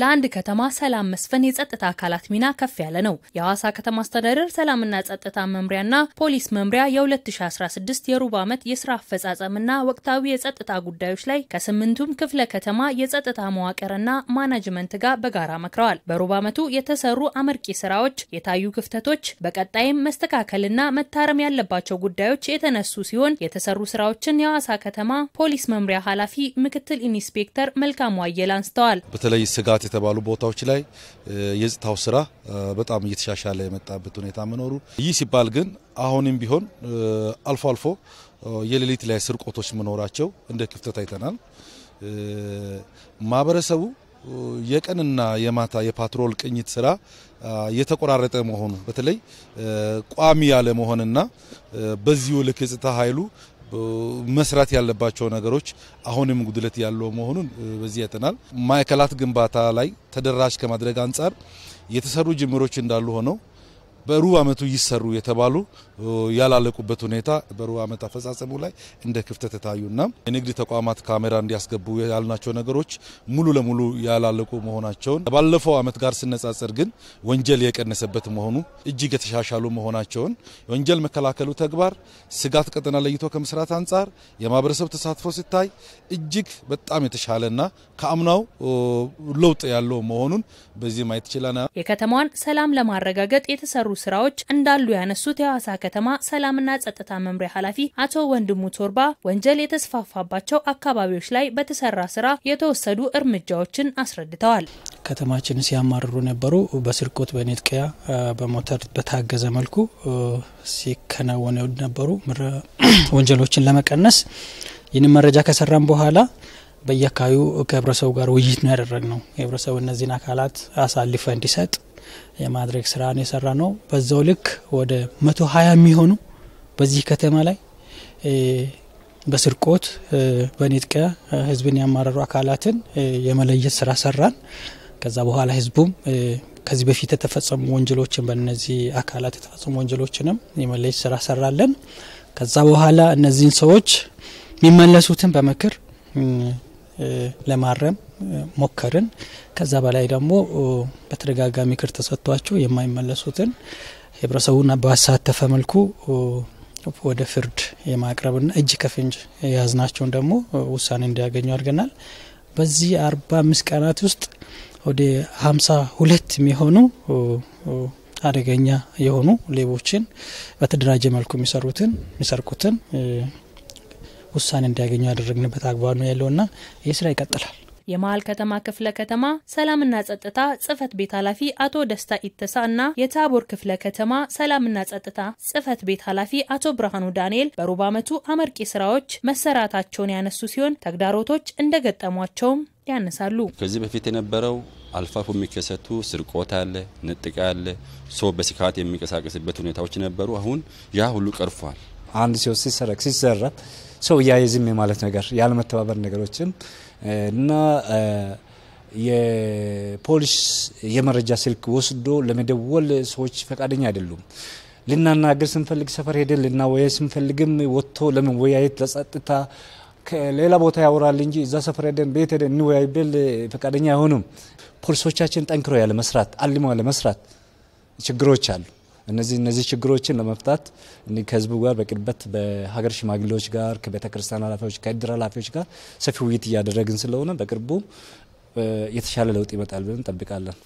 ለአንድ ከተማ ሰላም መስፈን የጸጥታ አካላት ሚና ከፍ ያለ ነው። የሐዋሳ ከተማ አስተዳደር ሰላምና ጸጥታ መምሪያና ፖሊስ መምሪያ የ2016 የሩብ ዓመት የስራ አፈጻጸምና ወቅታዊ የጸጥታ ጉዳዮች ላይ ከስምንቱም ክፍለ ከተማ የጸጥታ መዋቅርና ማናጅመንት ጋር በጋራ መክረዋል። በሩብ ዓመቱ የተሰሩ አመርቂ ስራዎች፣ የታዩ ክፍተቶች፣ በቀጣይም መስተካከልና መታረም ያለባቸው ጉዳዮች የተነሱ ሲሆን የተሰሩ ስራዎችን የሐዋሳ ከተማ ፖሊስ መምሪያ ኃላፊ ምክትል ኢንስፔክተር መልካሙ አየለ አንስተዋል። በተለይ ጉልላት የተባሉ ቦታዎች ላይ የጽታው ስራ በጣም እየተሻሻለ የመጣበት ሁኔታ መኖሩ ይህ ሲባል ግን አሁንም ቢሆን አልፎ አልፎ የሌሊት ላይ ስርቆቶች መኖራቸው እንደ ክፍተት አይተናል። ማህበረሰቡ የቀንና የማታ የፓትሮል ቅኝት ስራ የተቆራረጠ መሆኑ በተለይ ቋሚ ያለ መሆንና በዚሁ ልክ የጽታ ኃይሉ መስራት ያለባቸው ነገሮች አሁንም ጉድለት ያለው መሆኑን በዚህ አይተናል። ማዕከላት ግንባታ ላይ ተደራሽ ከማድረግ አንጻር የተሰሩ ጅምሮች እንዳሉ ሆነው በሩብ ዓመቱ ይሰሩ የተባሉ ያላለቁበት ሁኔታ በሩብ ዓመት አፈጻጸሙ ላይ እንደ ክፍተት የታዩና የንግድ ተቋማት ካሜራ እንዲያስገቡ ያልናቸው ነገሮች ሙሉ ለሙሉ ያላለቁ መሆናቸውን ባለፈው ዓመት ጋር ስነጻጸር ግን ወንጀል የቀነሰበት መሆኑ እጅግ የተሻሻሉ መሆናቸውን የወንጀል መከላከሉ ተግባር ስጋት ቀጠና ለይቶ ከመስራት አንጻር የማህበረሰብ ተሳትፎ ሲታይ እጅግ በጣም የተሻለና ከአምናው ለውጥ ያለው መሆኑን በዚህ ማየት ይችላል። የከተማዋን ሰላም ለማረጋገጥ የተሰሩ ስራዎች እንዳሉ ያነሱት የሐዋሳ ከተማ ሰላምና ጸጥታ መምሪያ ኃላፊ አቶ ወንድሙ ቶርባ ወንጀል የተስፋፋባቸው አካባቢዎች ላይ በተሰራ ስራ የተወሰዱ እርምጃዎችን አስረድተዋል። ከተማችን ሲያማርሩ ነበሩ። በስርቆት፣ በንጥቂያ፣ በሞተር በታገዘ መልኩ ሲከናወኑ ነበሩ። ወንጀሎችን ለመቀነስ ይህንን መረጃ ከሰራም በኋላ በየአካባቢው ከህብረተሰቡ ጋር ውይይት ነው ያደረግ ነው። የህብረተሰቡ እነዚህን አካላት አሳልፈ እንዲሰጥ የማድረግ ስራ ነው የሰራ ነው። በዛው ልክ ወደ መቶ ሀያ የሚሆኑ በዚህ ከተማ ላይ በስርቆት በንጥቂያ ህዝብን ያማረሩ አካላትን የመለየት ስራ ሰራን። ከዛ በኋላ ህዝቡም ከዚህ በፊት የተፈጸሙ ወንጀሎችን በእነዚህ አካላት የተፈጸሙ ወንጀሎችንም የመለየት ስራ ሰራለን። ከዛ በኋላ እነዚህን ሰዎች የሚመለሱትን በምክር ለማረም ሞከርን። ከዛ በላይ ደግሞ በተደጋጋሚ ክር ተሰጥቷቸው የማይመለሱትን ህብረተሰቡን ባሳተፈ መልኩ ወደ ፍርድ የማቅረብና እጅ ከፍንጅ የያዝናቸውን ደግሞ ውሳኔ እንዲያገኙ አድርገናል። በዚህ አርባ አምስት ቀናት ውስጥ ወደ ሀምሳ ሁለት የሚሆኑ አደገኛ የሆኑ ሌቦችን በተደራጀ መልኩ የሚሰሩትን የሚሰርቁትን ውሳኔ እንዲያገኙ ያደረግንበት አግባብ ነው ያለውና ይህ ስራ ይቀጥላል። የመሀል ከተማ ክፍለ ከተማ ሰላምና ጸጥታ ጽህፈት ቤት ኃላፊ አቶ ደስታ ኢተሳ እና የታቦር ክፍለ ከተማ ሰላምና ጸጥታ ጽህፈት ቤት ኃላፊ አቶ ብርሃኑ ዳንኤል በሩብ ዓመቱ አመርቂ ስራዎች መሰራታቸውን ያነሱ ሲሆን ተግዳሮቶች እንደገጠሟቸውም ያነሳሉ። ከዚህ በፊት የነበረው አልፎ የሚከሰቱ ስርቆት አለ፣ ንጥቃ አለ፣ ሰው በስካት የሚንቀሳቀስበት ሁኔታዎች ነበሩ። አሁን ያ ሁሉ ቀርፏል። አንድ ሲወስ ሲሰረቅ ሲዘረፍ ሰው እያየዝም የማለት ነገር ያለመተባበር ነገሮችም እና የፖሊስ የመረጃ ስልክ ወስዶ ለመደወል ሰዎች ፈቃደኛ አይደሉም። ልናናገር ስንፈልግ ሰፈር ሄደን ልናወየ ስንፈልግም ወጥቶ ለመወያየት ለጸጥታ ከሌላ ቦታ ያወራል እንጂ እዛ ሰፈር ሄደን ቤት ሄደን እንወያይ ብል ፈቃደኛ አይሆኑም። ፖሊሶቻችን ጠንክሮ ያለ አልሞ ያለመስራት ችግሮች አሉ። እነዚህ እነዚህ ችግሮችን ለመፍታት ከህዝቡ ጋር በቅርበት በሀገር ሽማግሌዎች ጋር ከቤተክርስቲያን ኃላፊዎች ከእድር ኃላፊዎች ጋር ሰፊ ውይይት እያደረግን ስለሆነ በቅርቡ የተሻለ ለውጥ ይመጣል ብለን እንጠብቃለን።